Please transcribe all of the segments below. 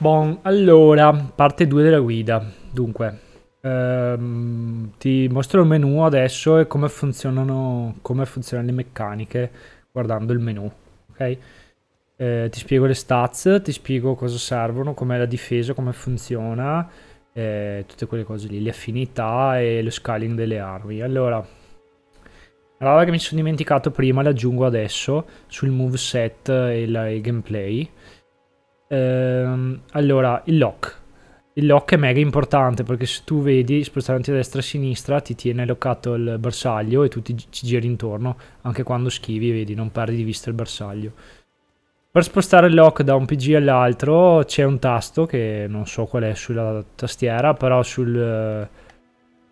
Bon, allora, parte 2 della guida. Dunque, ehm, ti mostro il menu adesso e come funzionano, come funzionano le meccaniche guardando il menu, ok? Eh, ti spiego le stats, ti spiego cosa servono, com'è la difesa, come funziona, eh, tutte quelle cose lì, le affinità e lo scaling delle armi. Allora, la roba che mi sono dimenticato prima l'aggiungo adesso sul moveset e la, il gameplay. Ehm, allora, il lock. Il lock è mega importante perché se tu vedi spostamenti a destra e a sinistra ti tiene loccato il bersaglio e tu ti, ci giri intorno anche quando schivi, vedi, non perdi di vista il bersaglio. Per spostare il lock da un PG all'altro c'è un tasto che non so qual è sulla tastiera, però sul,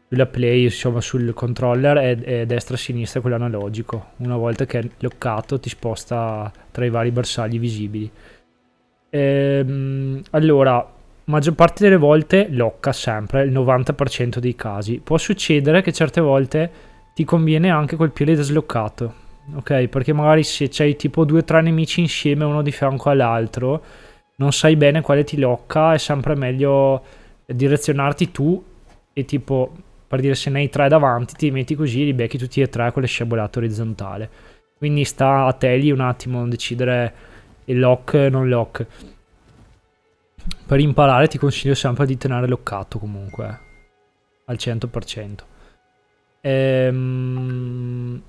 sulla play, insomma sul controller è, è destra-sinistra quello analogico. Una volta che è loccato ti sposta tra i vari bersagli visibili. Ehm, allora, maggior parte delle volte locca sempre, il 90% dei casi. Può succedere che certe volte ti conviene anche col piede desloccato, ok? Perché magari se c'hai tipo due o tre nemici insieme, uno di fianco all'altro, non sai bene quale ti locca, è sempre meglio direzionarti tu e tipo, per dire se ne hai tre davanti, ti metti così e li becchi tutti e tre con le sciabolate orizzontale. Quindi sta a te lì un attimo a decidere e lock non lock. Per imparare ti consiglio sempre di tenere lockato comunque, eh, al 100%. Ehm...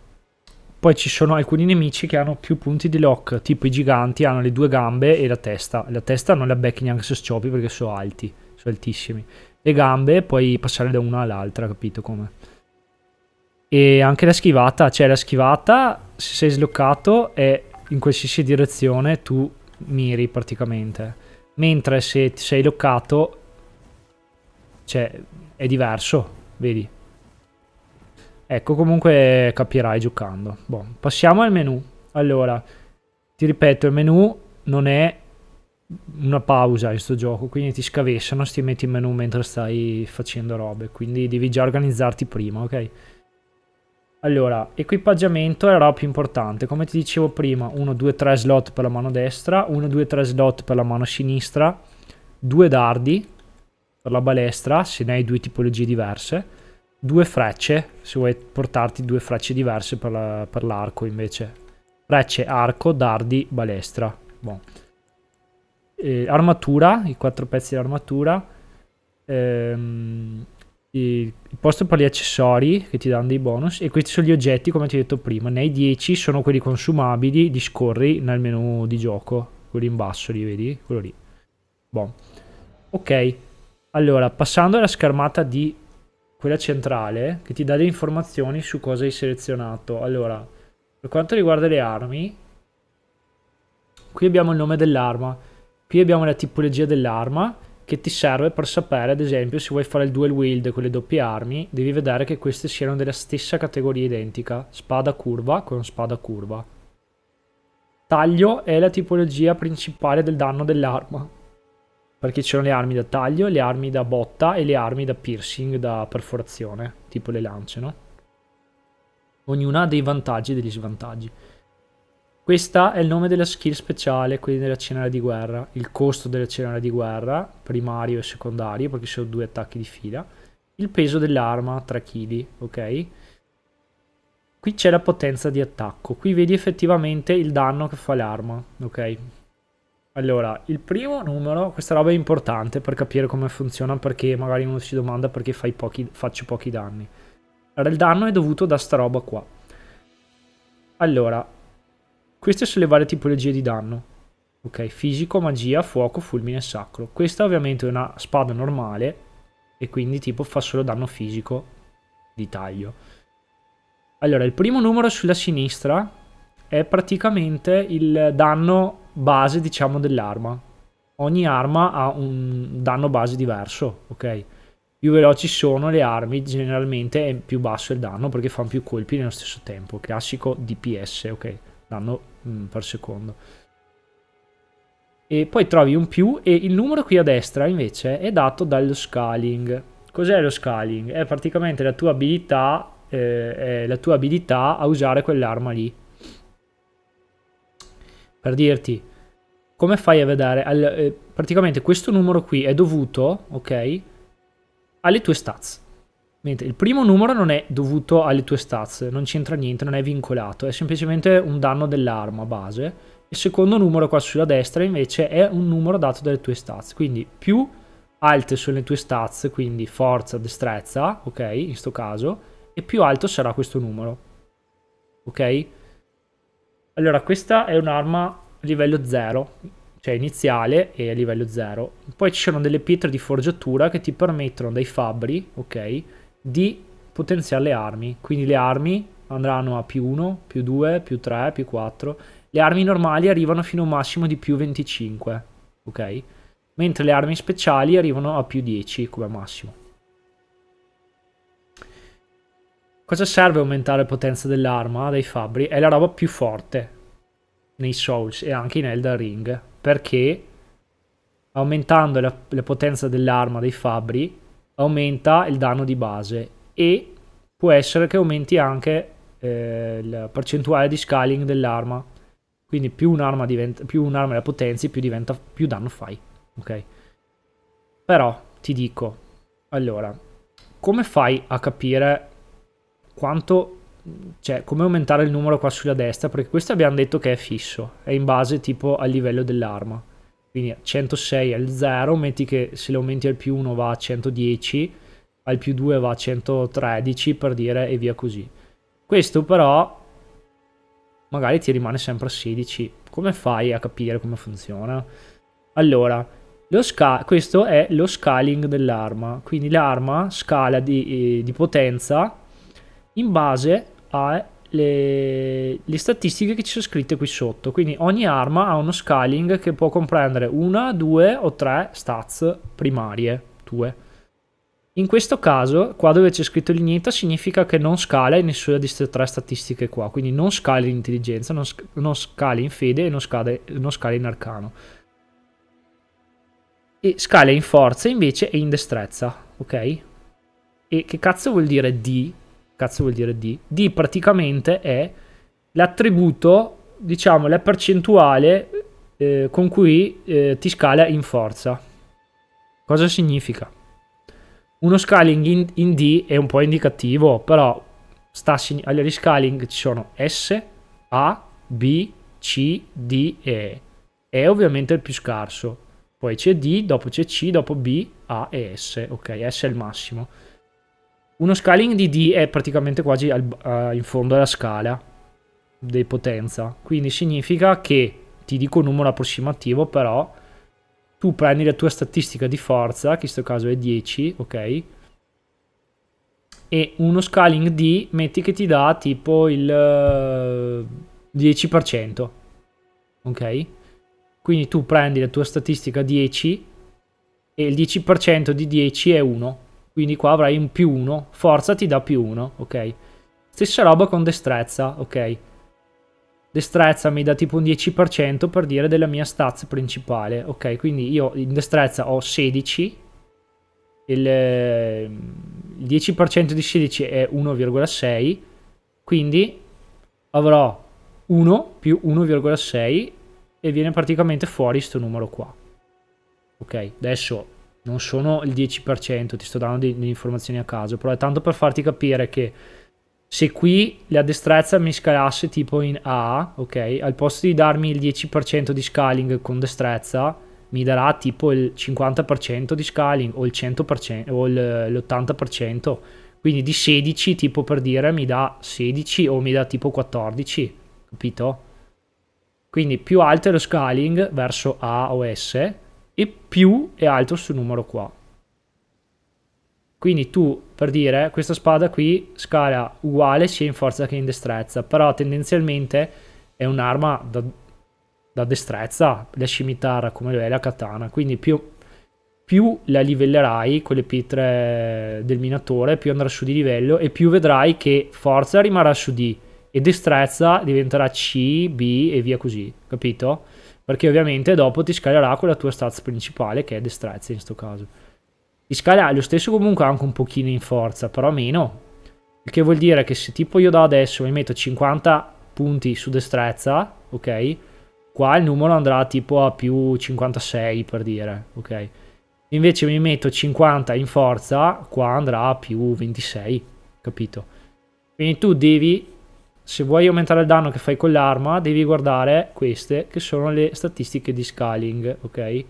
Poi ci sono alcuni nemici che hanno più punti di lock, tipo i giganti hanno le due gambe e la testa. La testa non la becchi neanche se sciopi perché sono alti, sono altissimi. Le gambe puoi passare da una all'altra, capito come? E anche la schivata, cioè la schivata se sei sloccato è in qualsiasi direzione tu miri praticamente. Mentre se ti sei loccato, cioè, è diverso, vedi? Ecco, comunque capirai giocando. Boh, passiamo al menu. Allora, ti ripeto, il menu non è una pausa in sto gioco, quindi ti scavessano, ti metti in menu mentre stai facendo robe, quindi devi già organizzarti prima, ok? Allora, equipaggiamento è la roba più importante. Come ti dicevo prima, 1, 2, 3 slot per la mano destra, 1, 2, 3 slot per la mano sinistra, 2 dardi per la balestra, se ne hai due tipologie diverse, 2 frecce, se vuoi portarti due frecce diverse per, l'arco invece. Frecce, arco, dardi, balestra. Bon. Eh, armatura, i quattro pezzi di armatura. Ehm il posto per gli accessori che ti danno dei bonus e questi sono gli oggetti come ti ho detto prima nei 10 sono quelli consumabili li scorri nel menu di gioco quelli in basso li vedi quello lì bon. ok allora passando alla schermata di quella centrale che ti dà le informazioni su cosa hai selezionato allora per quanto riguarda le armi qui abbiamo il nome dell'arma qui abbiamo la tipologia dell'arma che ti serve per sapere, ad esempio, se vuoi fare il dual wield con le doppie armi, devi vedere che queste siano della stessa categoria identica, spada curva con spada curva. Taglio è la tipologia principale del danno dell'arma, perché ci sono le armi da taglio, le armi da botta e le armi da piercing, da perforazione, tipo le lance, no? Ognuna ha dei vantaggi e degli svantaggi. Questo è il nome della skill speciale, quindi della cenere di guerra, il costo della cenere di guerra, primario e secondario, perché sono due attacchi di fila, il peso dell'arma, 3 kg, ok? Qui c'è la potenza di attacco, qui vedi effettivamente il danno che fa l'arma, ok? Allora, il primo numero, questa roba è importante per capire come funziona, perché magari uno si domanda perché pochi, faccio pochi danni. Allora, il danno è dovuto da sta roba qua. Allora, queste sono le varie tipologie di danno. Ok, fisico, magia, fuoco, fulmine, sacro. Questa ovviamente è una spada normale e quindi tipo fa solo danno fisico di taglio. Allora, il primo numero sulla sinistra è praticamente il danno base, diciamo, dell'arma. Ogni arma ha un danno base diverso, ok? Più veloci sono le armi, generalmente è più basso il danno perché fanno più colpi nello stesso tempo. Classico DPS, ok? Danno mm, per secondo. E poi trovi un più e il numero qui a destra invece è dato dallo scaling. Cos'è lo scaling? È praticamente la tua abilità, eh, la tua abilità a usare quell'arma lì. Per dirti, come fai a vedere? Al, eh, praticamente questo numero qui è dovuto, ok, alle tue stats. Mentre il primo numero non è dovuto alle tue stats, non c'entra niente, non è vincolato, è semplicemente un danno dell'arma base. Il secondo numero qua sulla destra invece è un numero dato dalle tue stats, quindi più alte sono le tue stats, quindi forza, destrezza, ok, in questo caso, e più alto sarà questo numero, ok? Allora questa è un'arma a livello 0, cioè iniziale e a livello 0. Poi ci sono delle pietre di forgiatura che ti permettono dei fabbri, ok? di potenziare le armi. Quindi le armi andranno a più 1, più 2, più 3, più 4. Le armi normali arrivano fino a un massimo di più 25, ok? Mentre le armi speciali arrivano a più 10 come massimo. Cosa serve aumentare la potenza dell'arma dei fabbri? È la roba più forte nei Souls e anche in Elder Ring, perché aumentando la, la potenza dell'arma dei fabbri aumenta il danno di base e può essere che aumenti anche eh, la percentuale di scaling dell'arma. Quindi più un'arma, diventa, più un'arma la potenzi, più, diventa, più danno fai. Ok? Però ti dico, allora, come fai a capire quanto cioè come aumentare il numero qua sulla destra perché questo abbiamo detto che è fisso è in base tipo al livello dell'arma quindi 106 al 0, metti che se lo aumenti al più 1 va a 110, al più 2 va a 113 per dire e via così. Questo però magari ti rimane sempre a 16. Come fai a capire come funziona? Allora, questo è lo scaling dell'arma, quindi l'arma scala di, eh, di potenza in base a le, le, statistiche che ci sono scritte qui sotto. Quindi ogni arma ha uno scaling che può comprendere una, due o tre stats primarie. Due. In questo caso, qua dove c'è scritto l'ignita, significa che non scala in nessuna di queste tre statistiche qua. Quindi non scala in intelligenza, non, sc non scala in fede e non, scade, non scala in arcano. E scala in forza invece e in destrezza, ok? E che cazzo vuol dire D? Cazzo vuol dire D? D praticamente è l'attributo, diciamo, la percentuale eh, con cui eh, ti scala in forza. Cosa significa? Uno scaling in, in D è un po' indicativo, però sta agli scaling ci sono S, A, B, C, D e E. E ovviamente il più scarso. Poi c'è D, dopo c'è C, dopo B, A e S. Ok, S è il massimo. Uno scaling di D è praticamente quasi al, uh, in fondo alla scala di potenza. Quindi significa che, ti dico un numero approssimativo, però tu prendi la tua statistica di forza, che in questo caso è 10, ok? E uno scaling D metti che ti dà tipo il uh, eh, 10%, ok? Quindi tu prendi la tua statistica 10 e il 10% di 10 è 1. Quindi qua avrai un più 1. Forza ti dà più 1, ok. Stessa roba con destrezza, ok. Destrezza mi dà tipo un 10% per dire della mia stats principale, ok. Quindi io in destrezza ho 16. Il, il 10% di 16 è 1,6. Quindi avrò 1 più 1,6 e viene praticamente fuori questo numero qua. Ok, adesso non sono il 10%, ti sto dando delle informazioni a caso, però è tanto per farti capire che se qui la destrezza mi scalasse tipo in A, ok, al posto di darmi il 10% di scaling con destrezza, mi darà tipo il 50% di scaling o il 100% o l'80%, quindi di 16 tipo per dire mi dà 16 o mi dà tipo 14, capito? Quindi più alto è lo scaling verso A o S, e più è alto sul numero qua. Quindi tu, per dire, questa spada qui scala uguale sia in forza che in destrezza, però tendenzialmente è un'arma da, da destrezza, la scimitarra come lo è la katana, quindi più, più la livellerai con le pietre del minatore, più andrà su di livello e più vedrai che forza rimarrà su D e destrezza diventerà C, B e via così, capito? perché ovviamente dopo ti scalerà con la tua stats principale che è destrezza in questo caso. Ti scala lo stesso comunque anche un pochino in forza, però meno. Il che vuol dire che se tipo io da adesso mi metto 50 punti su destrezza, ok? Qua il numero andrà tipo a più 56 per dire, ok? Invece mi metto 50 in forza, qua andrà a più 26, capito? Quindi tu devi se vuoi aumentare il danno che fai con l'arma devi guardare queste che sono le statistiche di scaling ok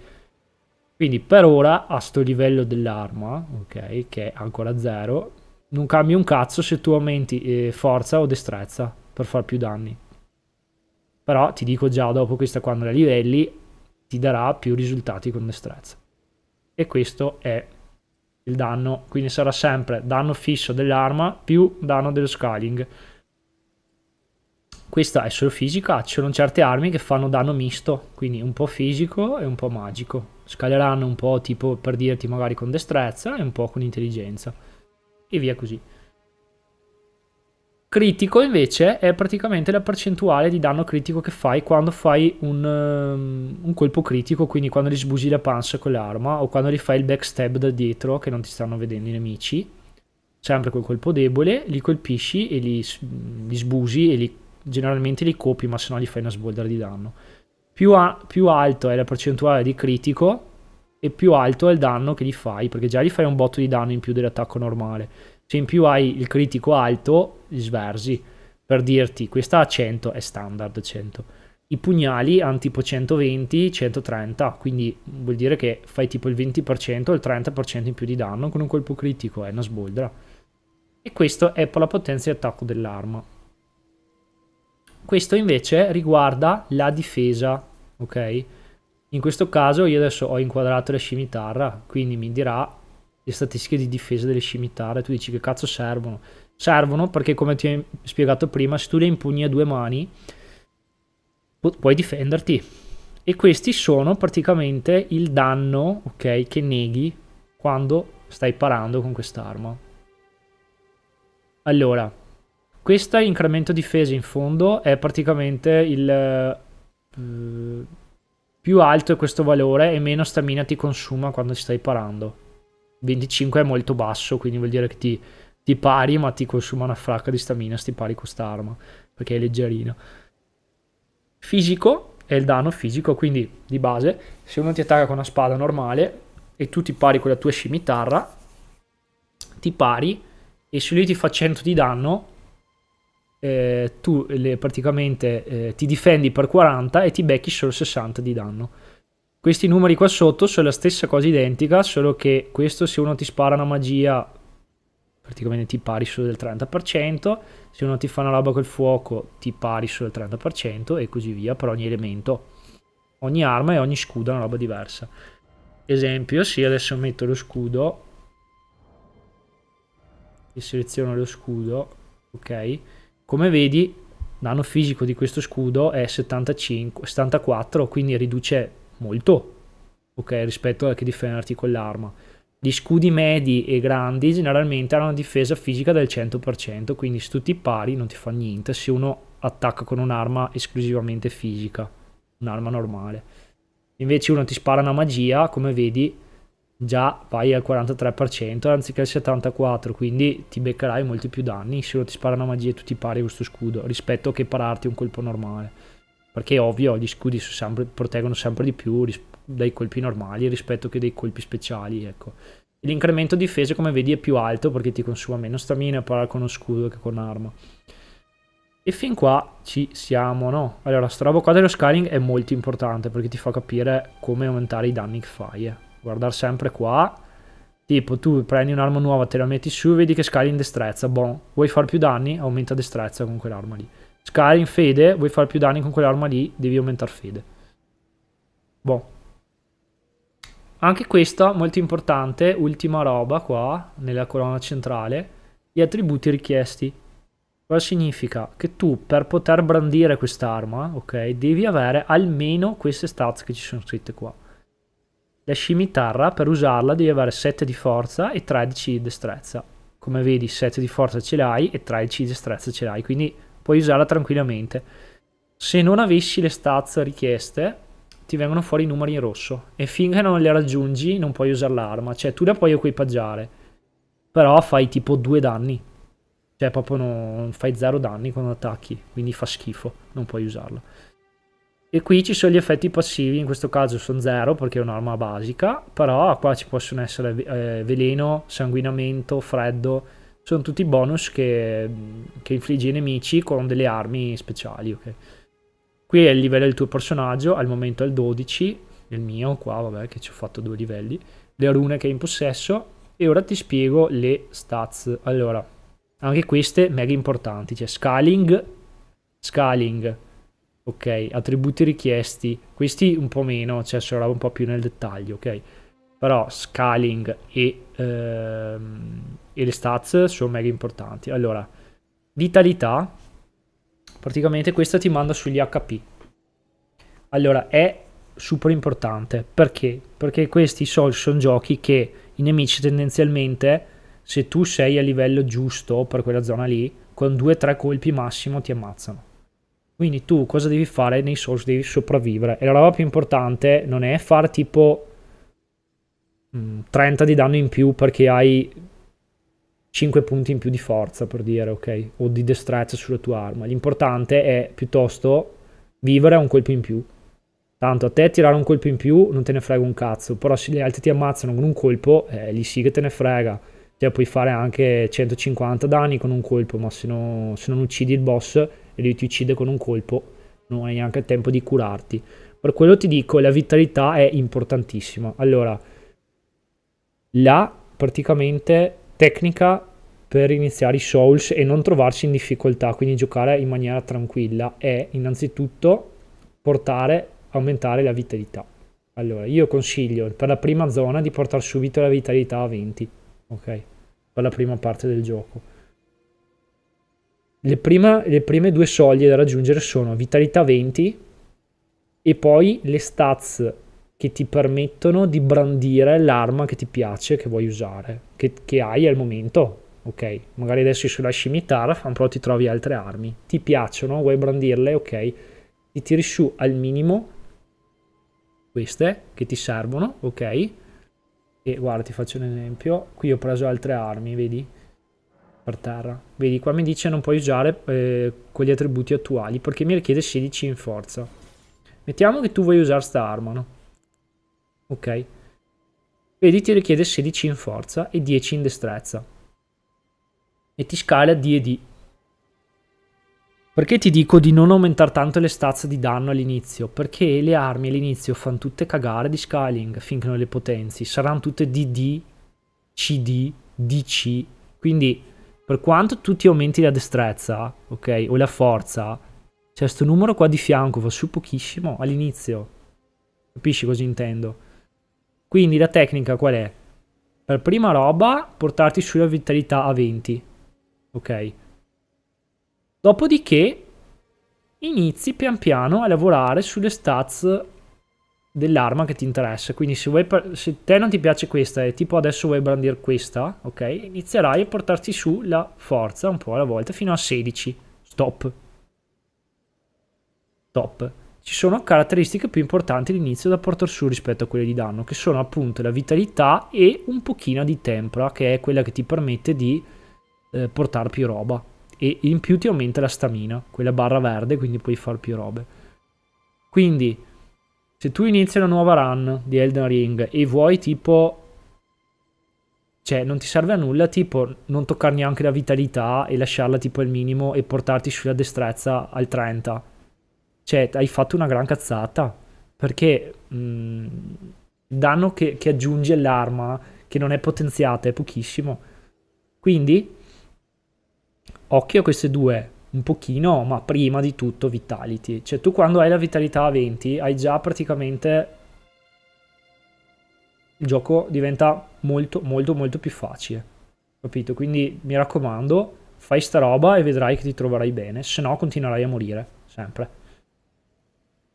quindi per ora a sto livello dell'arma ok che è ancora zero, non cambi un cazzo se tu aumenti eh, forza o destrezza per far più danni però ti dico già dopo questa quando la livelli ti darà più risultati con destrezza e questo è il danno quindi sarà sempre danno fisso dell'arma più danno dello scaling questa è solo fisica, ci sono certe armi che fanno danno misto, quindi un po' fisico e un po' magico. Scaleranno un po' tipo per dirti magari con destrezza e un po' con intelligenza. E via così. Critico invece è praticamente la percentuale di danno critico che fai quando fai un, um, un colpo critico, quindi quando gli sbusi la pancia con l'arma o quando gli fai il backstab da dietro che non ti stanno vedendo i nemici. Sempre col colpo debole, li colpisci e li, li sbusi e li generalmente li copi, ma se no gli fai una sbolder di danno. Più, a, più alto è la percentuale di critico e più alto è il danno che gli fai, perché già gli fai un botto di danno in più dell'attacco normale. Se in più hai il critico alto, gli sversi. Per dirti, questa a 100 è standard 100. I pugnali hanno tipo 120, 130, quindi vuol dire che fai tipo il 20% o il 30% in più di danno con un colpo critico, è una sboldra. E questo è per la potenza di attacco dell'arma. Questo invece riguarda la difesa, ok? In questo caso io adesso ho inquadrato le scimitarra, quindi mi dirà le statistiche di difesa delle scimitarre. Tu dici che cazzo servono? Servono perché come ti ho spiegato prima, se tu le impugni a due mani pu puoi difenderti. E questi sono praticamente il danno, ok, che neghi quando stai parando con quest'arma. Allora, questo incremento difesa in fondo è praticamente il... Eh, più alto è questo valore e meno stamina ti consuma quando ci stai parando. 25 è molto basso, quindi vuol dire che ti, ti pari ma ti consuma una fracca di stamina se ti pari con quest'arma perché è leggerino Fisico è il danno fisico, quindi di base, se uno ti attacca con una spada normale e tu ti pari con la tua scimitarra, ti pari e se lui ti fa 100 di danno, eh, tu le, praticamente eh, ti difendi per 40 e ti becchi solo 60 di danno. Questi numeri qua sotto sono la stessa cosa identica, solo che questo se uno ti spara una magia praticamente ti pari solo del 30%, se uno ti fa una roba col fuoco ti pari solo del 30% e così via per ogni elemento, ogni arma e ogni scudo è una roba diversa. Esempio, se io adesso metto lo scudo e seleziono lo scudo, ok? Come vedi, l'anno fisico di questo scudo è 75, 74, quindi riduce molto okay, rispetto a chi difenderti con l'arma. Gli scudi medi e grandi generalmente hanno una difesa fisica del 100%, quindi se tutti pari non ti fa niente se uno attacca con un'arma esclusivamente fisica, un'arma normale. Invece uno ti spara una magia, come vedi, già vai al 43% anziché al 74%, quindi ti beccherai molti più danni se lo ti sparano magie e tu ti pari questo scudo, rispetto che pararti un colpo normale. Perché è ovvio, gli scudi sempre, proteggono sempre di più dai colpi normali rispetto che dei colpi speciali, ecco. L'incremento difesa, come vedi, è più alto perché ti consuma meno stamina parare con uno scudo che con arma. E fin qua ci siamo, no? Allora, sta roba qua dello scaling è molto importante perché ti fa capire come aumentare i danni che fai, eh guardare sempre qua. Tipo, tu prendi un'arma nuova, te la metti su, vedi che scali in destrezza. Bon, vuoi fare più danni? Aumenta destrezza con quell'arma lì. Scali in fede, vuoi fare più danni con quell'arma lì? Devi aumentare fede. Bon. Anche questa, molto importante, ultima roba qua, nella colonna centrale, gli attributi richiesti. Cosa significa? Che tu, per poter brandire quest'arma, ok, devi avere almeno queste stats che ci sono scritte qua. La scimitarra per usarla devi avere 7 di forza e 13 di destrezza. Come vedi 7 di forza ce l'hai e 13 di destrezza ce l'hai, quindi puoi usarla tranquillamente. Se non avessi le stats richieste ti vengono fuori i numeri in rosso e finché non le raggiungi non puoi usare l'arma, cioè tu la puoi equipaggiare, però fai tipo 2 danni, cioè proprio non fai 0 danni quando attacchi, quindi fa schifo, non puoi usarla. E qui ci sono gli effetti passivi, in questo caso sono zero perché è un'arma basica, però qua ci possono essere eh, veleno, sanguinamento, freddo, sono tutti bonus che, che infliggi ai nemici con delle armi speciali. Okay. Qui è il livello del tuo personaggio, al momento è il 12, il mio qua, vabbè che ci ho fatto due livelli, le rune che è in possesso e ora ti spiego le stats. Allora, anche queste mega importanti, cioè scaling, scaling Ok, attributi richiesti, questi un po' meno, cioè si un po' più nel dettaglio, ok? Però scaling e, ehm, e le stats sono mega importanti. Allora, vitalità, praticamente questa ti manda sugli HP. Allora, è super importante, perché? Perché questi sono giochi che i nemici tendenzialmente, se tu sei a livello giusto per quella zona lì, con 2-3 colpi massimo ti ammazzano quindi tu cosa devi fare nei Souls? Devi sopravvivere. E la roba più importante non è fare tipo 30 mm, di danno in più perché hai 5 punti in più di forza, per dire, ok? O di destrezza sulla tua arma. L'importante è piuttosto vivere a un colpo in più. Tanto a te tirare un colpo in più non te ne frega un cazzo, però se gli altri ti ammazzano con un colpo, eh, lì sì che te ne frega. Cioè puoi fare anche 150 danni con un colpo, ma se, no, se non uccidi il boss e lui ti uccide con un colpo, non hai neanche il tempo di curarti. Per quello ti dico, la vitalità è importantissima. Allora, la praticamente tecnica per iniziare i Souls e non trovarsi in difficoltà, quindi giocare in maniera tranquilla, è innanzitutto portare, aumentare la vitalità. Allora, io consiglio per la prima zona di portare subito la vitalità a 20 ok? la prima parte del gioco. Le, prima, le prime due soglie da raggiungere sono vitalità 20 e poi le stats che ti permettono di brandire l'arma che ti piace, che vuoi usare, che, che hai al momento. Ok, magari adesso sulla scimitarra, però ti trovi altre armi. Ti piacciono, vuoi brandirle, ok. Ti tiri su al minimo queste che ti servono, ok. E guarda, ti faccio un esempio. Qui ho preso altre armi, vedi? Per terra. Vedi, qua mi dice non puoi usare eh, quegli attributi attuali perché mi richiede 16 in forza. Mettiamo che tu vuoi usare sta arma, no? Ok. Vedi, ti richiede 16 in forza e 10 in destrezza. E ti scala D e D. Perché ti dico di non aumentare tanto le stazze di danno all'inizio? Perché le armi all'inizio fanno tutte cagare di scaling finché non le potenzi. Saranno tutte DD, CD, DC. Quindi per quanto tu ti aumenti la destrezza, ok, o la forza, c'è questo numero qua di fianco, va su pochissimo all'inizio. Capisci cosa intendo? Quindi la tecnica qual è? Per prima roba portarti sulla vitalità a 20, ok? Dopodiché inizi pian piano a lavorare sulle stats dell'arma che ti interessa. Quindi se, vuoi, se te non ti piace questa e tipo adesso vuoi brandire questa, ok? Inizierai a portarti su la forza un po' alla volta fino a 16. Stop. Top. Ci sono caratteristiche più importanti all'inizio da portare su rispetto a quelle di danno, che sono appunto la vitalità e un pochino di tempra, che è quella che ti permette di eh, portare più roba e in più ti aumenta la stamina, quella barra verde, quindi puoi fare più robe. Quindi, se tu inizi una nuova run di Elden Ring e vuoi tipo... Cioè, non ti serve a nulla, tipo, non toccare neanche la vitalità e lasciarla tipo al minimo e portarti sulla destrezza al 30. Cioè, hai fatto una gran cazzata. Perché il mhmm, danno che, che aggiunge l'arma, che non è potenziata, è pochissimo. Quindi, occhio a queste due un pochino, ma prima di tutto vitality. Cioè tu quando hai la vitalità a 20 hai già praticamente... Il gioco diventa molto molto molto più facile. Capito? Quindi mi raccomando, fai sta roba e vedrai che ti troverai bene, se no continuerai a morire, sempre.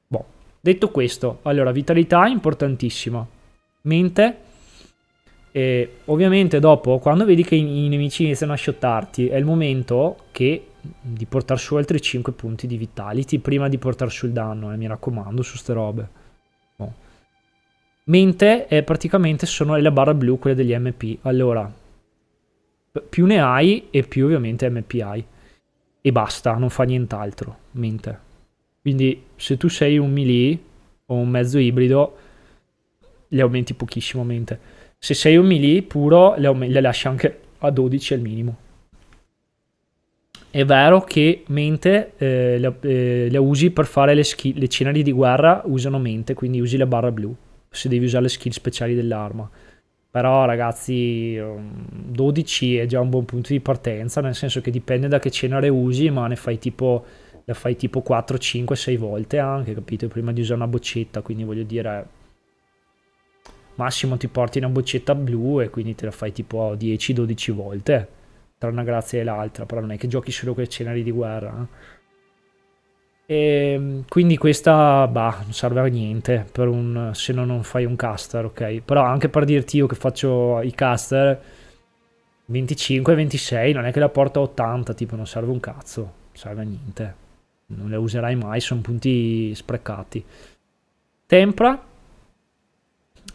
Boh. Detto questo, allora vitalità importantissima. Mente e ovviamente dopo, quando vedi che i, nemici iniziano a shottarti, è il momento che, di portare su altri 5 punti di vitality prima di portare su il danno, eh, mi raccomando, su ste robe. No. Boh. Mente eh, praticamente sono le barre blu, quelle degli MP. Allora, più ne hai e più ovviamente MP hai. E basta, non fa nient'altro, mente. Quindi se tu sei un melee o un mezzo ibrido, li aumenti pochissimo mente. Se sei un melee puro le, le lasci anche a 12 al minimo. È vero che mente eh, le, eh, le, usi per fare le, skill, le ceneri di guerra usano mente, quindi usi la barra blu se devi usare le skill speciali dell'arma. Però ragazzi 12 ehm, è già un buon punto di partenza, nel senso che dipende da che cenare usi, ma ne fai tipo, fai tipo 4, 5, 6 volte anche, capito? Prima di usare una boccetta, quindi voglio dire massimo ti porti una boccetta blu e quindi te la fai tipo 10-12 volte tra una grazia e l'altra, però non è che giochi solo quei scenari di guerra. E eh. ehm, quindi questa, bah, non serve a niente un, se no non fai un caster, ok? Però anche per dirti io che faccio i caster 25-26, non è che la porto a 80, tipo non serve un cazzo, non serve a niente. Non le userai mai, sono punti sprecati. Tempra,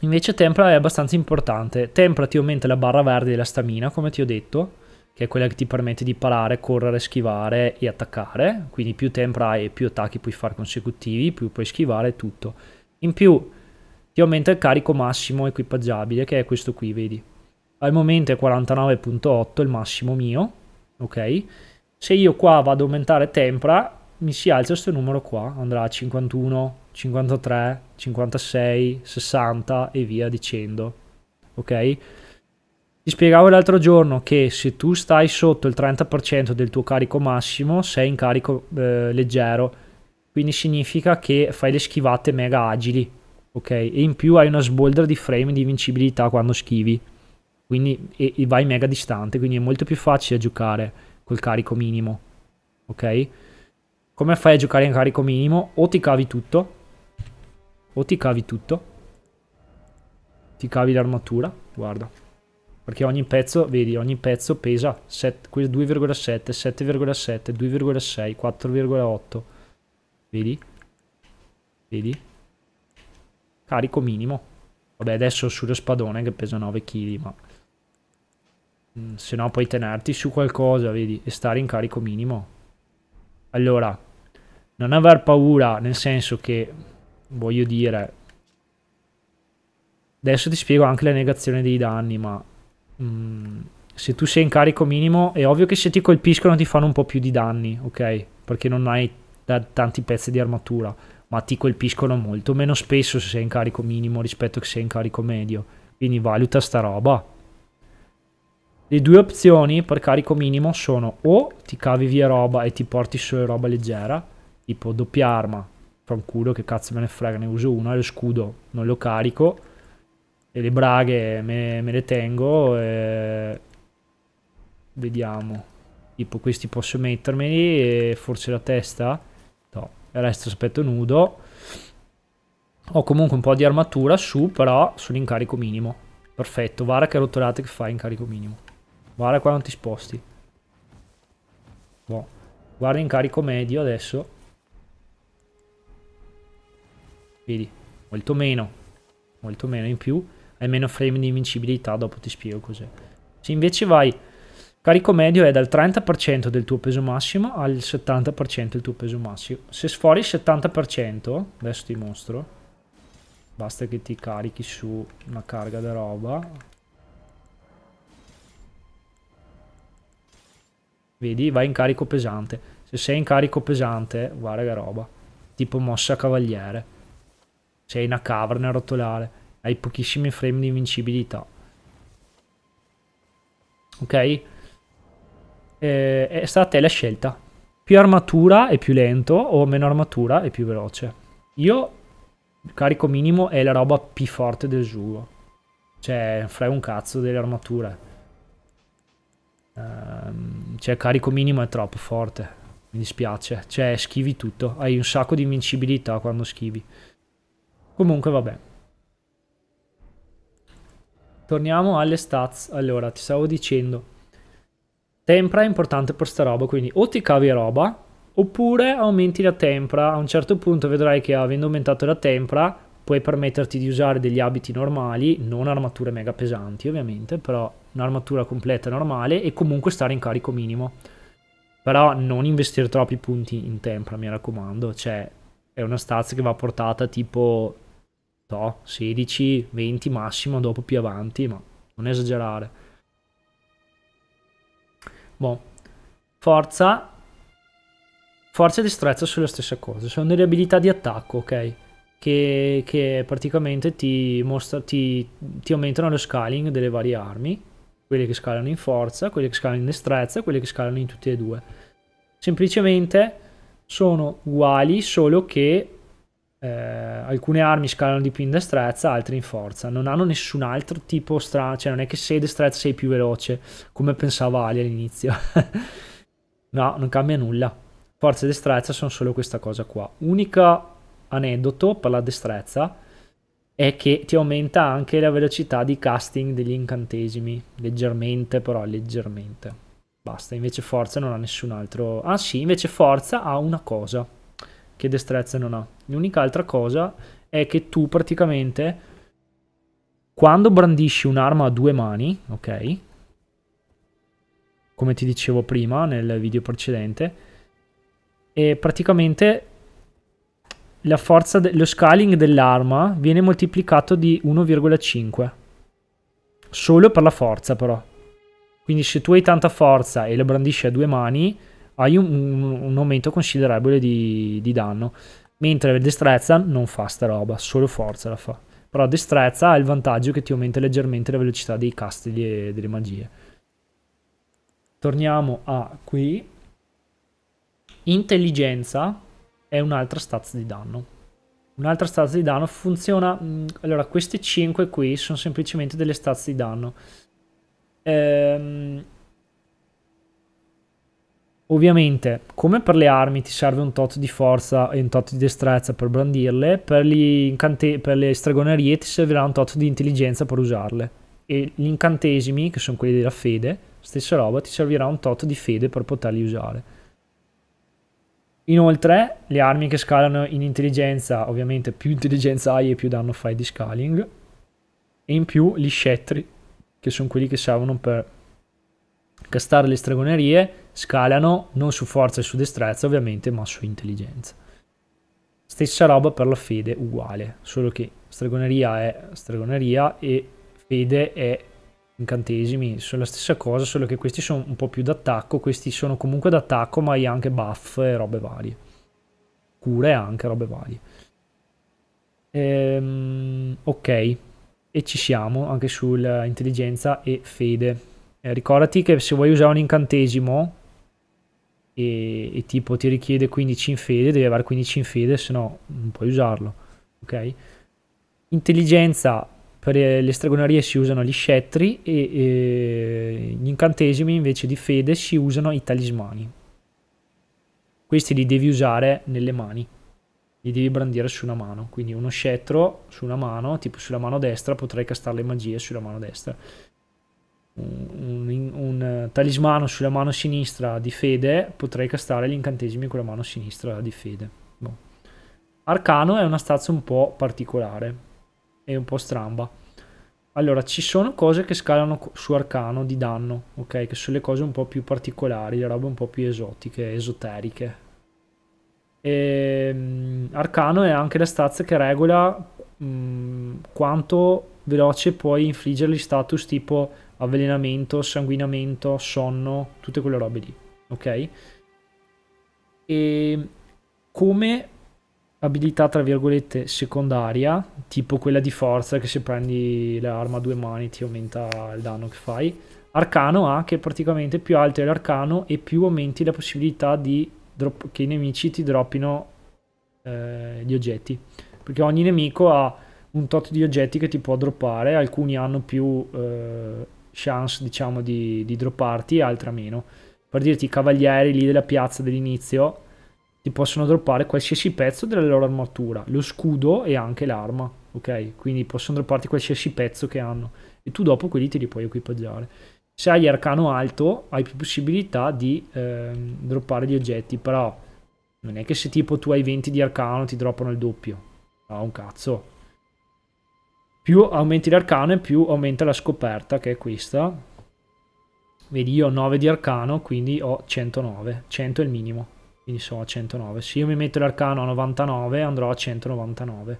Invece tempra è abbastanza importante. Tempra ti aumenta la barra verde della stamina, come ti ho detto, che è quella che ti permette di parare, correre, schivare e attaccare. Quindi più tempra hai, e più attacchi puoi fare consecutivi, più puoi schivare e tutto. In più ti aumenta il carico massimo equipaggiabile, che è questo qui, vedi. Al momento è 49.8 il massimo mio, ok? Se io qua vado ad aumentare tempra, mi si alza questo numero qua, andrà a 51, 53, 56, 60 e via dicendo. Ok? Ti spiegavo l'altro giorno che se tu stai sotto il 30% del tuo carico massimo sei in carico eh, leggero, quindi significa che fai le schivate mega agili, ok? E in più hai una sbolder di frame di invincibilità quando schivi, quindi e, e vai mega distante, quindi è molto più facile giocare col carico minimo, ok? Come fai a giocare in carico minimo? O ti cavi tutto, o ti cavi tutto. Ti cavi l'armatura, guarda. Perché ogni pezzo, vedi, ogni pezzo pesa 2,7, 7,7, 2,6, 4,8. Vedi? Vedi? Carico minimo. Vabbè, adesso sullo spadone che pesa 9 kg, ma... Mm, se no puoi tenerti su qualcosa, vedi, e stare in carico minimo. Allora, non aver paura, nel senso che voglio dire... Adesso ti spiego anche la negazione dei danni, ma... Mm, se tu sei in carico minimo, è ovvio che se ti colpiscono ti fanno un po' più di danni, ok? Perché non hai da tanti pezzi di armatura, ma ti colpiscono molto meno spesso se sei in carico minimo rispetto a se sei in carico medio. Quindi valuta sta roba. Le due opzioni per carico minimo sono o ti cavi via roba e ti porti solo roba leggera, tipo doppia arma, fanculo che cazzo me ne frega, ne uso uno, lo scudo non lo carico e le braghe me, me le tengo e... vediamo tipo questi posso mettermeli e forse la testa no, il resto aspetto nudo ho comunque un po' di armatura su però sull'incarico minimo perfetto, vara che rotolate che fai incarico minimo guarda qua non ti sposti boh. guarda in medio adesso Vedi? Molto meno. Molto meno in più. Hai meno frame di invincibilità, dopo ti spiego cos'è. Se invece vai... Carico medio è dal 30% del tuo peso massimo al 70% del tuo peso massimo. Se sfori il 70%, adesso ti mostro, basta che ti carichi su una carga da roba. Vedi, vai in carico pesante. Se sei in carico pesante, guarda che roba. Tipo mossa cavaliere. Sei una caverna a rotolare. Hai pochissimi frame di invincibilità. Ok? Eh, è stata a te la scelta. Più armatura è più lento o meno armatura è più veloce. Io, carico minimo, è la roba più forte del gioco. Cioè, fai un cazzo delle armature. Um, cioè, carico minimo è troppo forte. Mi dispiace. Cioè, schivi tutto. Hai un sacco di invincibilità quando schivi. Comunque vabbè. Torniamo alle stats. Allora, ti stavo dicendo. Tempra è importante per sta roba, quindi o ti cavi roba, oppure aumenti la tempra. A un certo punto vedrai che avendo aumentato la tempra puoi permetterti di usare degli abiti normali, non armature mega pesanti ovviamente, però un'armatura completa normale e comunque stare in carico minimo. Però non investire troppi punti in tempra, mi raccomando, cioè è una stazza che va portata tipo so, 16, 20 massimo, dopo più avanti, ma non esagerare. Boh. Forza. Forza e destrezza sono la stessa cosa, sono delle abilità di attacco, ok? Che, che praticamente ti, mostra, ti, ti aumentano lo scaling delle varie armi, quelle che scalano in forza, quelle che scalano in destrezza e quelle che scalano in tutte e due. Semplicemente sono uguali, solo che eh, alcune armi scalano di più in destrezza, altre in forza. Non hanno nessun altro tipo strano, cioè non è che sei destrezza sei più veloce, come pensava Ali all'inizio. no, non cambia nulla. Forza e destrezza sono solo questa cosa qua. Unica aneddoto per la destrezza è che ti aumenta anche la velocità di casting degli incantesimi, leggermente però, leggermente. Basta, invece forza non ha nessun altro... Ah sì, invece forza ha una cosa che destrezza non ha. L'unica altra cosa è che tu praticamente quando brandisci un'arma a due mani, ok? Come ti dicevo prima nel video precedente, e praticamente la forza de- lo scaling dell'arma viene moltiplicato di 1,5 solo per la forza però. Quindi se tu hai tanta forza e la brandisci a due mani, hai un, un, un aumento considerevole di, di, danno. Mentre destrezza non fa sta roba, solo forza la fa. Però destrezza ha il vantaggio che ti aumenta leggermente la velocità dei castelli e delle magie. Torniamo a qui. Intelligenza è un'altra stazza di danno. Un'altra stazza di danno funziona... Allora, queste 5 qui sono semplicemente delle stazze di danno. Ehm, Ovviamente, come per le armi, ti serve un tot di forza e un tot di destrezza per brandirle, per, per, le stregonerie ti servirà un tot di intelligenza per usarle. E gli incantesimi, che sono quelli della fede, stessa roba, ti servirà un tot di fede per poterli usare. Inoltre, le armi che scalano in intelligenza, ovviamente più intelligenza hai e più danno fai di scaling. E in più gli scettri, che sono quelli che servono per Castare le stregonerie scalano non su forza e su destrezza ovviamente, ma su intelligenza. Stessa roba per la fede, uguale, solo che stregoneria è stregoneria e fede è incantesimi, sono la stessa cosa, solo che questi sono un po' più d'attacco, questi sono comunque d'attacco, ma hai anche buff e robe varie. Cure anche, robe varie. Ehm, ok, e ci siamo anche sull'intelligenza e fede. Eh, ricordati che se vuoi usare un incantesimo e, e, tipo ti richiede 15 in fede, devi avere 15 in fede, se no non puoi usarlo. Ok? Intelligenza per eh, le stregonerie si usano gli scettri e, e gli incantesimi invece di fede si usano i talismani. Questi li devi usare nelle mani li devi brandire su una mano. Quindi uno scettro su una mano, tipo sulla mano destra, potrai castare le magie sulla mano destra un, un, eh, talismano sulla mano sinistra di fede, potrei castare gli incantesimi con la mano sinistra di fede. No. Boh. Arcano è una stazza un po' particolare e un po' stramba. Allora, ci sono cose che scalano su arcano di danno, ok? Che sono le cose un po' più particolari, le robe un po' più esotiche, esoteriche. E, ehm, arcano è anche la stazza che regola um, quanto veloce puoi infliggergli status tipo avvelenamento, sanguinamento, sonno, tutte quelle robe lì, ok? E come abilità tra virgolette secondaria, tipo quella di forza che se prendi l'arma a due mani ti aumenta il danno che fai. Arcano ha che praticamente più alto è l'arcano e più aumenti la possibilità di che i nemici ti droppino eh, gli oggetti. Perché ogni nemico ha un tot di oggetti che ti può droppare, alcuni hanno più eh, chance diciamo di, di dropparti, altra meno. Per dirti, i cavalieri lì della piazza dell'inizio ti possono droppare qualsiasi pezzo della loro armatura, lo scudo e anche l'arma, ok? Quindi possono dropparti qualsiasi pezzo che hanno e tu dopo quelli te li puoi equipaggiare. Se hai arcano alto hai più possibilità di eh, droppare gli oggetti, però non è che se tipo tu hai 20 di arcano ti droppano il doppio. Ah, un cazzo. Più aumenti l'arcano e più aumenta la scoperta, che è questa. Vedi, io ho 9 di arcano, quindi ho 109. 100 è il minimo, quindi sono a 109. Se io mi metto l'arcano a 99, andrò a 199.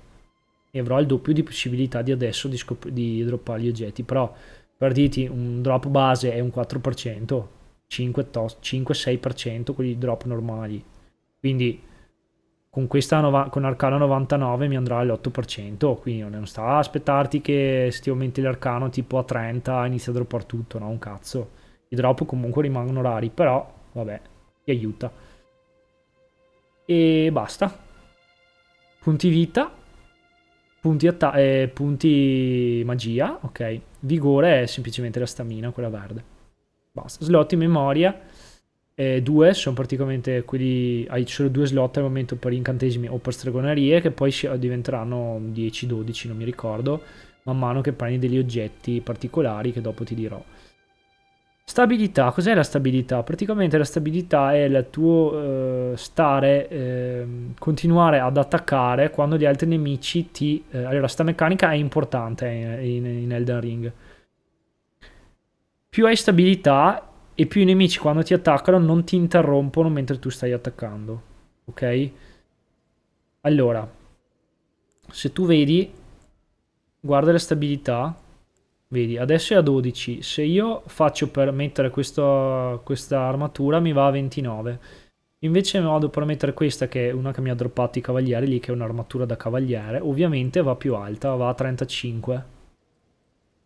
E avrò il doppio di possibilità di adesso di, di droppare gli oggetti. Però, dirti un drop base è un 4%, 5-6% quelli drop normali. Quindi con questa con Arcana 99 mi andrà all'8%, quindi non sta a aspettarti che se ti aumenti l'Arcano tipo a 30 inizia a droppare tutto, no? Un cazzo. I drop comunque rimangono rari, però vabbè, ti aiuta. E basta. Punti vita, punti, eh, punti magia, ok. Vigore è semplicemente la stamina, quella verde. Basta. Slot in memoria eh, due sono praticamente quelli hai solo due slot al momento per incantesimi o per stregonerie che poi diventeranno 10-12 non mi ricordo man mano che prendi degli oggetti particolari che dopo ti dirò stabilità cos'è la stabilità praticamente la stabilità è il tuo eh, stare eh, continuare ad attaccare quando gli altri nemici ti eh, allora sta meccanica è importante in, eh, in, in Elden Ring più hai stabilità e più i nemici quando ti attaccano non ti interrompono mentre tu stai attaccando. Ok? Allora, se tu vedi, guarda la stabilità, vedi, adesso è a 12, se io faccio per mettere questo, questa armatura mi va a 29, invece vado per mettere questa che è una che mi ha droppato i cavalieri lì, che è un'armatura da cavaliere, ovviamente va più alta, va a 35.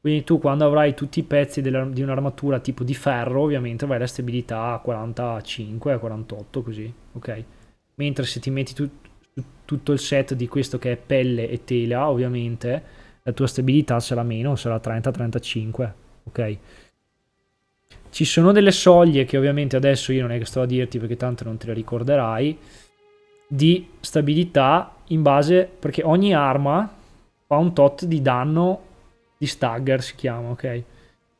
Quindi tu quando avrai tutti i pezzi di un'armatura tipo di ferro, ovviamente avrai la stabilità a 45, 48, così, ok? Mentre se ti metti tu, tutto il set di questo che è pelle e tela, ovviamente la tua stabilità sarà meno, sarà 30-35, ok? Ci sono delle soglie che ovviamente adesso io non è che sto a dirti perché tanto non te le ricorderai, di stabilità in base, perché ogni arma fa un tot di danno di stagger si chiama, ok?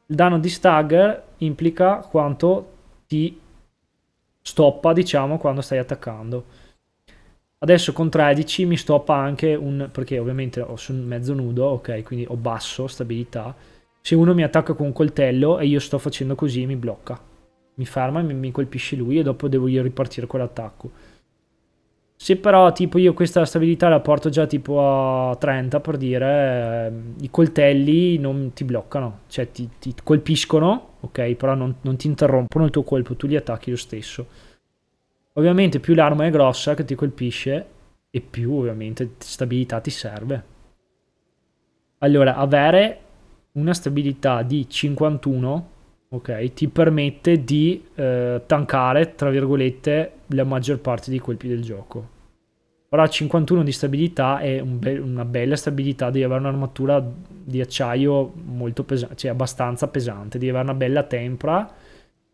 Il danno di stagger implica quanto ti stoppa, diciamo, quando stai attaccando. Adesso con 13 mi stoppa anche un... perché ovviamente ho sul mezzo nudo, ok? Quindi ho basso, stabilità. Se uno mi attacca con un coltello e io sto facendo così mi blocca. Mi ferma e mi colpisce lui e dopo devo io ripartire con l'attacco. Se però tipo io questa stabilità la porto già tipo a 30 per dire, eh, i coltelli non ti bloccano, cioè ti, ti colpiscono, ok, però non, non, ti interrompono il tuo colpo, tu li attacchi lo stesso. Ovviamente più l'arma è grossa che ti colpisce e più ovviamente stabilità ti serve. Allora, avere una stabilità di 51 ok? Ti permette di eh, tankare, tra virgolette, la maggior parte dei colpi del gioco. Ora 51 di stabilità è un be una bella stabilità, devi avere un'armatura di acciaio molto pesante, cioè abbastanza pesante, devi avere una bella tempra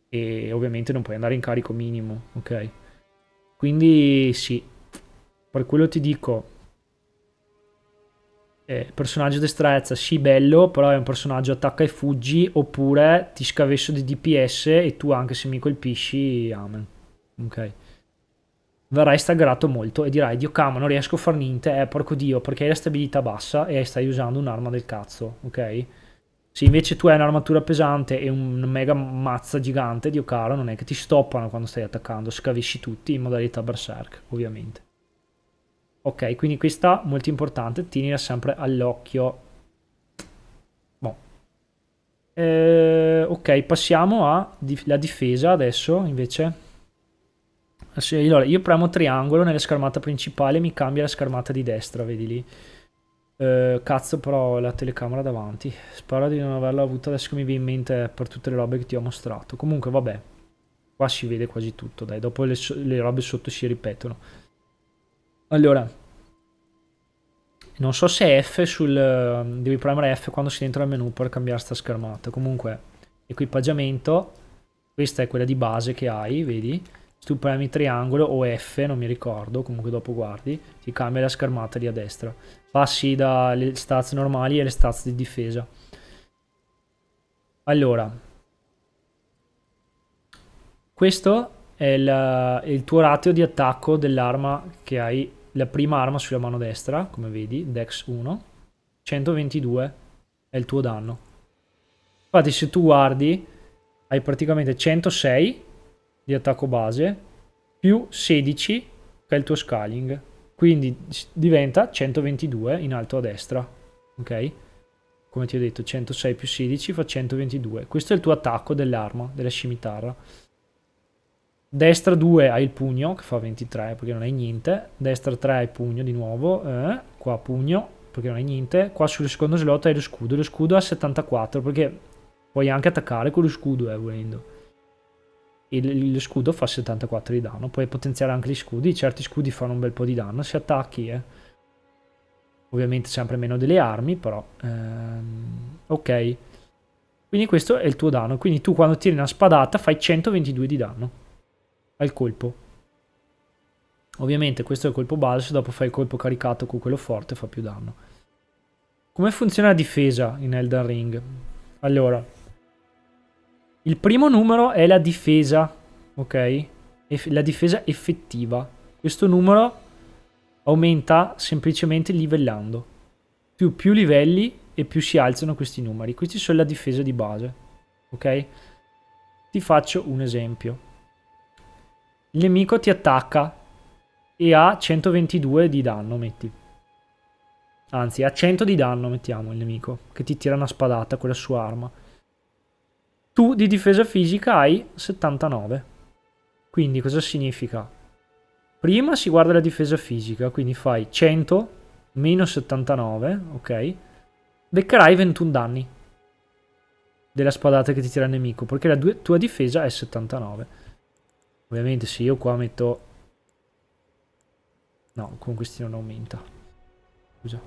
e ovviamente non puoi andare in carico minimo, ok? Quindi sì, per quello ti dico, eh, personaggio destrezza, sì bello, però è un personaggio attacca e fuggi, oppure ti scavesso di DPS e tu anche se mi colpisci, amen. Ok. Verrai staggerato molto e dirai, dio cama, non riesco a far niente, eh, porco dio, perché hai la stabilità bassa e stai usando un'arma del cazzo, ok? Se invece tu hai un'armatura pesante e un mega mazza gigante, dio caro, non è che ti stoppano quando stai attaccando, scavesci tutti in modalità berserk, ovviamente. Ok, quindi questa molto importante, tienila sempre all'occhio. Boh. Eh, ok, passiamo alla dif difesa adesso invece. Allora, io premo triangolo nella schermata principale, mi cambia la schermata di destra, vedi lì. Eh, cazzo, però ho la telecamera davanti. Spero di non averla avuta adesso che mi viene in mente per tutte le robe che ti ho mostrato. Comunque, vabbè. Qua si vede quasi tutto, dai. Dopo le, so le robe sotto si ripetono. Allora, non so se F sul... Eh, devi premere F quando si entra nel menu per cambiare sta schermata. Comunque, equipaggiamento, questa è quella di base che hai, vedi? Se tu premi triangolo o F, non mi ricordo, comunque dopo guardi, ti cambia la schermata lì a destra. Passi dalle stats normali alle stats di difesa. Allora, questo è il, eh, il tuo ratio di attacco dell'arma che hai la prima arma sulla mano destra, come vedi, Dex 1, 122 è il tuo danno. Infatti se tu guardi hai praticamente 106 di attacco base più 16 che è il tuo scaling, quindi diventa 122 in alto a destra, ok? Come ti ho detto, 106 più 16 fa 122. Questo è il tuo attacco dell'arma, della scimitarra. Destra 2 hai il pugno, che fa 23 perché non hai niente. Destra 3 hai pugno di nuovo. Eh, qua pugno, perché non hai niente. Qua sul secondo slot hai lo scudo. Lo scudo ha 74 perché puoi anche attaccare con lo scudo, eh, volendo. Il, lo scudo fa 74 di danno. Puoi potenziare anche gli scudi. Certi scudi fanno un bel po' di danno se attacchi, eh. Ovviamente sempre meno delle armi, però... Ehm, ok. Quindi questo è il tuo danno. Quindi tu quando tiri una spadata fai 122 di danno al colpo. Ovviamente questo è il colpo basso, dopo fai il colpo caricato con quello forte fa più danno. Come funziona la difesa in Elden Ring? Allora, il primo numero è la difesa, ok? La difesa effettiva. Questo numero aumenta semplicemente livellando. Più, più livelli e più si alzano questi numeri. Questi sono la difesa di base, ok? Ti faccio un esempio. Il nemico ti attacca e ha 122 di danno, metti. Anzi, ha 100 di danno, mettiamo, il nemico, che ti tira una spadata con la sua arma. Tu di difesa fisica hai 79. Quindi cosa significa? Prima si guarda la difesa fisica, quindi fai 100 meno 79, ok? Beccherai 21 danni della spadata che ti tira il nemico, perché la tua difesa è 79. Ovviamente se io qua metto... No, con questi non aumenta. Scusa.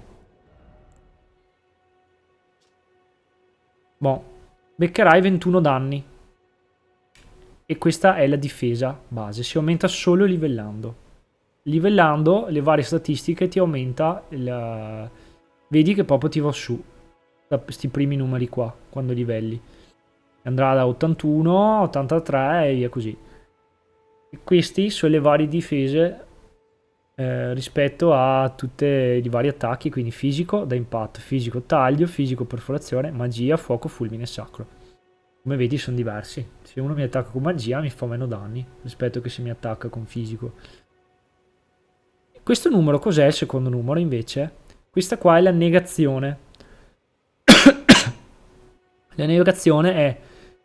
Boh. Beccherai 21 danni. E questa è la difesa base. Si aumenta solo livellando. Livellando le varie statistiche ti aumenta il... Vedi che proprio ti va su. Da Questi primi numeri qua, quando livelli. Andrà da 81, 83 e via così questi sono le varie difese eh, rispetto a tutti i vari attacchi, quindi fisico da impatto, fisico taglio, fisico perforazione, magia, fuoco, fulmine e sacro. Come vedi sono diversi. Se uno mi attacca con magia mi fa meno danni rispetto che se mi attacca con fisico. Questo numero cos'è il secondo numero invece? Questa qua è la negazione. la negazione è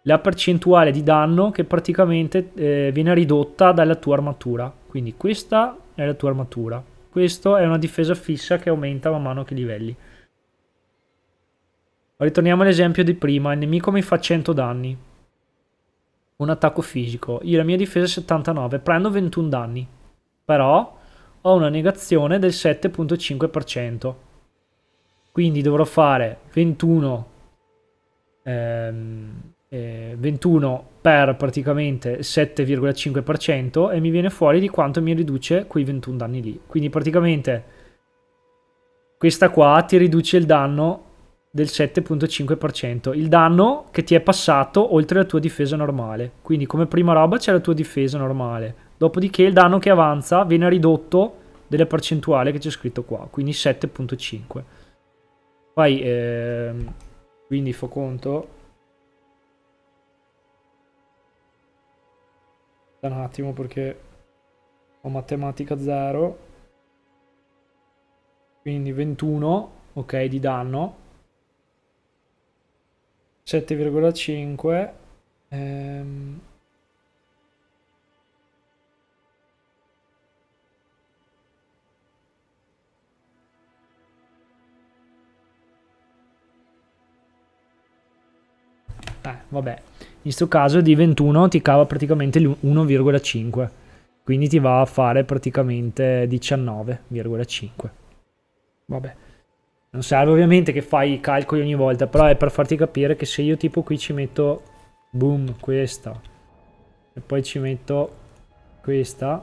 la percentuale di danno che praticamente eh, viene ridotta dalla tua armatura. Quindi questa è la tua armatura. Questa è una difesa fissa che aumenta man mano che livelli. Ritorniamo all'esempio di prima, il nemico mi fa 100 danni. Un attacco fisico. Io la mia difesa è 79, prendo 21 danni. Però ho una negazione del 7.5%. Quindi dovrò fare 21 ehm, eh, 21 per praticamente 7,5% e mi viene fuori di quanto mi riduce quei 21 danni lì. Quindi praticamente questa qua ti riduce il danno del 7.5%, il danno che ti è passato oltre la tua difesa normale. Quindi come prima roba c'è la tua difesa normale, dopodiché il danno che avanza viene ridotto della percentuale che c'è scritto qua, quindi 7.5. Poi, eh, quindi fo conto un attimo perché ho matematica 0 quindi 21 ok di danno 7,5 ehm... eh, vabbè in questo caso di 21 ti cava praticamente l'1,5 quindi ti va a fare praticamente 19,5 vabbè non serve ovviamente che fai i calcoli ogni volta però è per farti capire che se io tipo qui ci metto boom questa e poi ci metto questa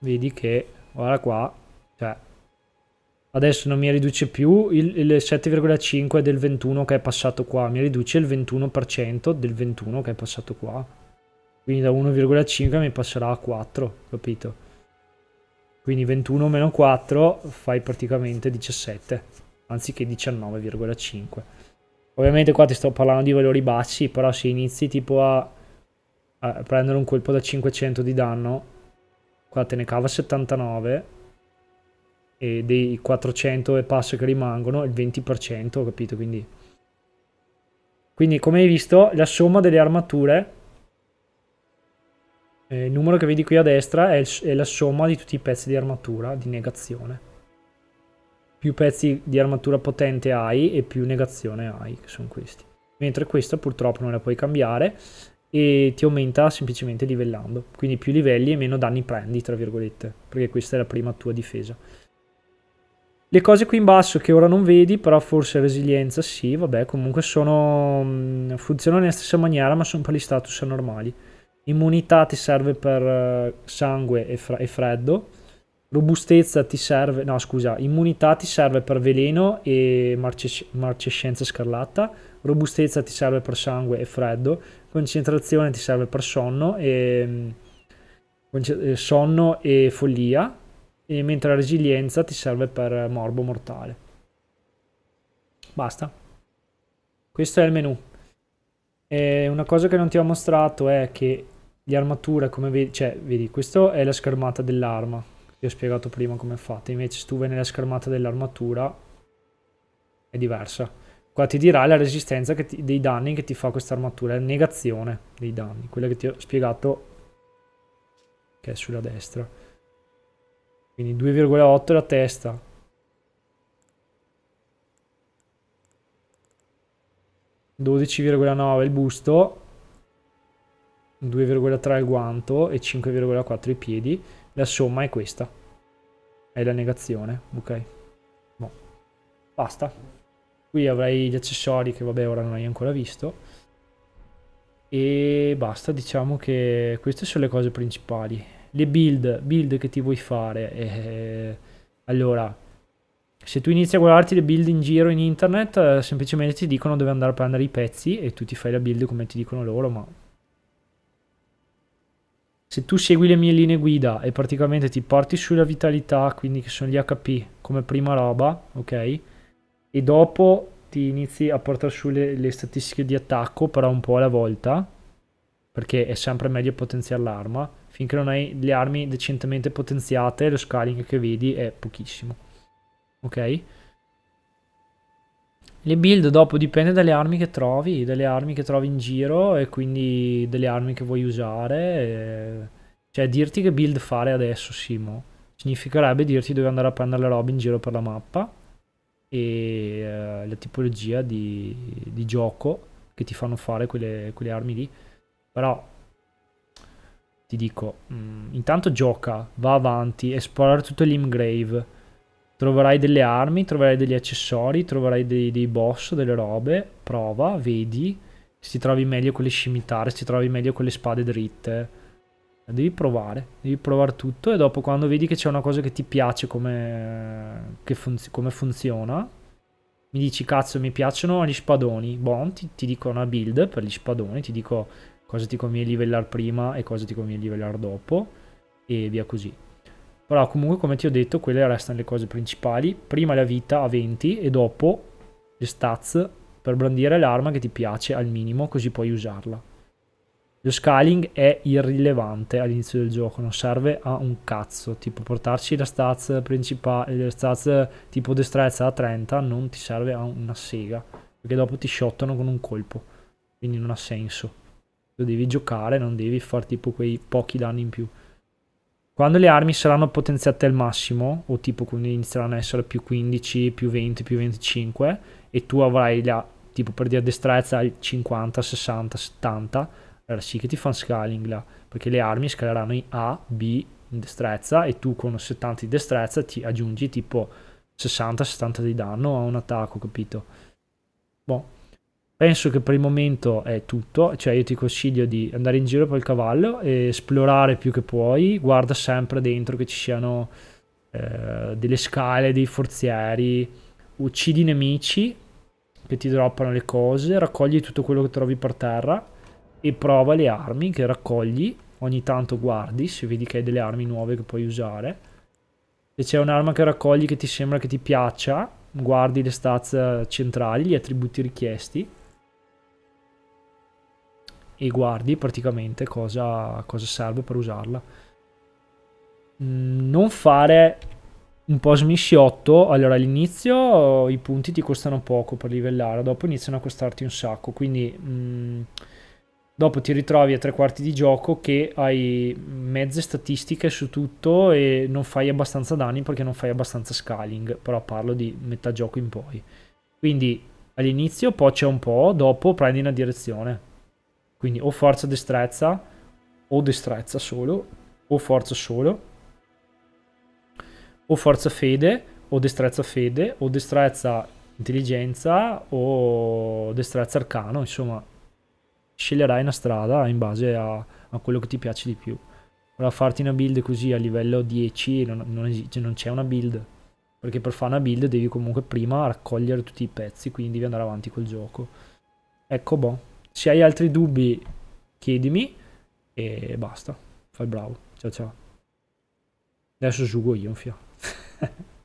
vedi che ora qua adesso non mi riduce più il, il 7,5 del 21 che è passato qua, mi riduce il 21% del 21 che è passato qua. Quindi da 1,5 mi passerà a 4, capito? Quindi 21 meno 4 fai praticamente 17, anziché 19,5. Ovviamente qua ti sto parlando di valori bassi, però se inizi tipo a, a prendere un colpo da 500 di danno, qua te ne cava 79 e dei 400 e passo che rimangono il 20% capito quindi quindi come hai visto la somma delle armature eh, il numero che vedi qui a destra è, il, è la somma di tutti i pezzi di armatura di negazione più pezzi di armatura potente hai e più negazione hai che sono questi mentre questa purtroppo non la puoi cambiare e ti aumenta semplicemente livellando quindi più livelli e meno danni prendi tra virgolette perché questa è la prima tua difesa le cose qui in basso che ora non vedi, però forse resilienza, sì, vabbè, comunque sono, mm, funzionano nella stessa maniera, ma sono per gli status normali. Immunità ti serve per eh, sangue e, e freddo. Robustezza ti serve, no scusa, immunità ti serve per veleno e marcescenza scarlatta. Robustezza ti serve per sangue e freddo. Concentrazione ti serve per sonno e, mm, eh, sonno e follia e mentre la resilienza ti serve per morbo mortale. Basta. Questo è il menu. E una cosa che non ti ho mostrato è che le armature, come vedi, cioè, vedi, questa è la schermata dell'arma. Ti ho spiegato prima come è fatta. Invece, se tu vai nella schermata dell'armatura, è diversa. Qua ti dirà la resistenza ti, dei danni che ti fa questa armatura, è negazione dei danni, quella che ti ho spiegato che è sulla destra. Quindi 2,8 la testa. ...12,9 il busto, 2,3 il guanto e 5,4 i piedi. La somma è questa. È la negazione, ok? Boh. Basta. Qui avrei gli accessori che vabbè ora non hai ancora visto e basta diciamo che queste sono le cose principali le build, build che ti vuoi fare. E, allora, se tu inizi a guardarti le build in giro in internet, eh, semplicemente ti dicono dove andare a prendere i pezzi e tu ti fai la build come ti dicono loro, ma... Se tu segui le mie linee guida e praticamente ti porti sulla vitalità, quindi che sono gli HP come prima roba, ok? E dopo ti inizi a portare su le, le statistiche di attacco, però un po' alla volta, perché è sempre meglio potenziare l'arma finché non hai le armi decentemente potenziate, lo scaling che vedi è pochissimo. Ok? Le build dopo dipende dalle armi che trovi, dalle armi che trovi in giro e quindi delle armi che vuoi usare. Cioè dirti che build fare adesso, Simo, significherebbe dirti dove andare a prendere le robe in giro per la mappa e eh, la tipologia di, di, gioco che ti fanno fare quelle, quelle armi lì. Però ti dico, mh, mm, intanto gioca, va avanti, esplora tutto l'Imgrave, troverai delle armi, troverai degli accessori, troverai dei, dei boss, delle robe, prova, vedi, se ti trovi meglio con le scimitare, se ti trovi meglio con le spade dritte, devi provare, devi provare tutto e dopo quando vedi che c'è una cosa che ti piace come, che funzi come funziona, mi dici cazzo mi piacciono gli spadoni, bon, ti, ti, dico una build per gli spadoni, ti dico cosa ti conviene livellare prima e cosa ti conviene livellare dopo e via così. Però comunque come ti ho detto quelle restano le cose principali, prima la vita a 20 e dopo le stats per brandire l'arma che ti piace al minimo così puoi usarla. Lo scaling è irrilevante all'inizio del gioco, non serve a un cazzo, tipo portarci la stats principale, le stats tipo destrezza a 30 non ti serve a una sega, perché dopo ti shottano con un colpo, quindi non ha senso. Lo devi giocare, non devi far tipo quei pochi danni in più. Quando le armi saranno potenziate al massimo, o tipo quindi inizieranno a essere più 15, più 20, più 25, e tu avrai la, tipo per dire destrezza al 50, 60, 70, allora sì che ti fanno scaling là, perché le armi scaleranno in A, B, in destrezza, e tu con 70 di destrezza ti aggiungi tipo 60-70 di danno a un attacco, capito? Boh, Penso che per il momento è tutto, cioè io ti consiglio di andare in giro per il cavallo, esplorare più che puoi, guarda sempre dentro che ci siano eh, delle scale, dei forzieri, uccidi i nemici che ti droppano le cose, raccogli tutto quello che trovi per terra e prova le armi che raccogli, ogni tanto guardi se vedi che hai delle armi nuove che puoi usare. Se c'è un'arma che raccogli che ti sembra che ti piaccia, guardi le stazze eh, centrali, gli attributi richiesti e guardi praticamente cosa, cosa serve per usarla. Mm, non fare un po' smisciotto, allora all'inizio i punti ti costano poco per livellare, dopo iniziano a costarti un sacco, quindi mh, mm, dopo ti ritrovi a tre quarti di gioco che hai mezze statistiche su tutto e non fai abbastanza danni perché non fai abbastanza scaling, però parlo di metà gioco in poi. Quindi all'inizio poi c'è un po', dopo prendi una direzione. Quindi o forza destrezza, o destrezza solo, o forza solo, o forza fede, o destrezza fede, o destrezza intelligenza, o destrezza arcano, insomma sceglierai una strada in base a, a quello che ti piace di più. Ora farti una build così a livello 10 non, non esiste, non c'è una build. Perché per fare una build devi comunque prima raccogliere tutti i pezzi, quindi devi andare avanti col gioco. Ecco boh. Se hai altri dubbi, chiedimi e basta. Fai bravo. Ciao ciao. Adesso sugo io un fio.